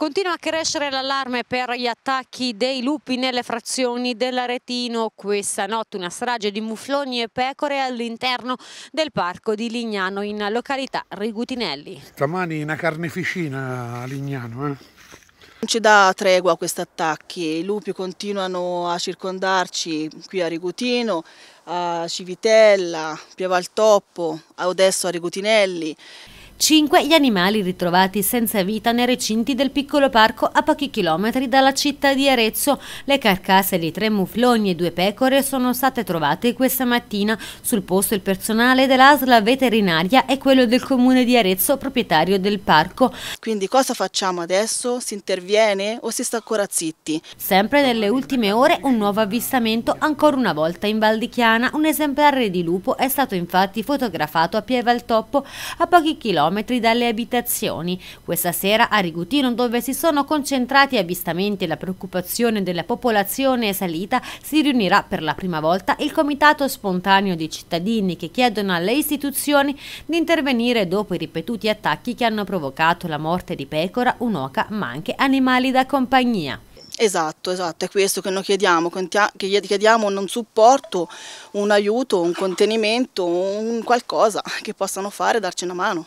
Continua a crescere l'allarme per gli attacchi dei lupi nelle frazioni dell'Aretino. Questa notte una strage di mufloni e pecore all'interno del parco di Lignano in località Rigutinelli. Stamani una carneficina a Lignano. Eh? Non ci dà tregua questi attacchi, i lupi continuano a circondarci qui a Rigutino, a Civitella, Piavaltoppo, adesso a Rigutinelli. 5. Gli animali ritrovati senza vita nei recinti del piccolo parco a pochi chilometri dalla città di Arezzo. Le carcasse di tre mufloni e due pecore sono state trovate questa mattina. Sul posto il personale dell'ASLA veterinaria e quello del comune di Arezzo, proprietario del parco. Quindi cosa facciamo adesso? Si interviene o si sta ancora zitti? Sempre nelle ultime ore un nuovo avvistamento ancora una volta in Val di Chiana. Un esemplare di lupo è stato infatti fotografato a Pieve Pievaltoppo a pochi chilometri chilometri dalle abitazioni. Questa sera a Rigutino, dove si sono concentrati avvistamenti e la preoccupazione della popolazione salita, si riunirà per la prima volta il comitato spontaneo di cittadini che chiedono alle istituzioni di intervenire dopo i ripetuti attacchi che hanno provocato la morte di pecora, un'oca, ma anche animali da compagnia. Esatto, esatto, è questo che noi chiediamo, che chiediamo un supporto, un aiuto, un contenimento, un qualcosa che possano fare, darci una mano.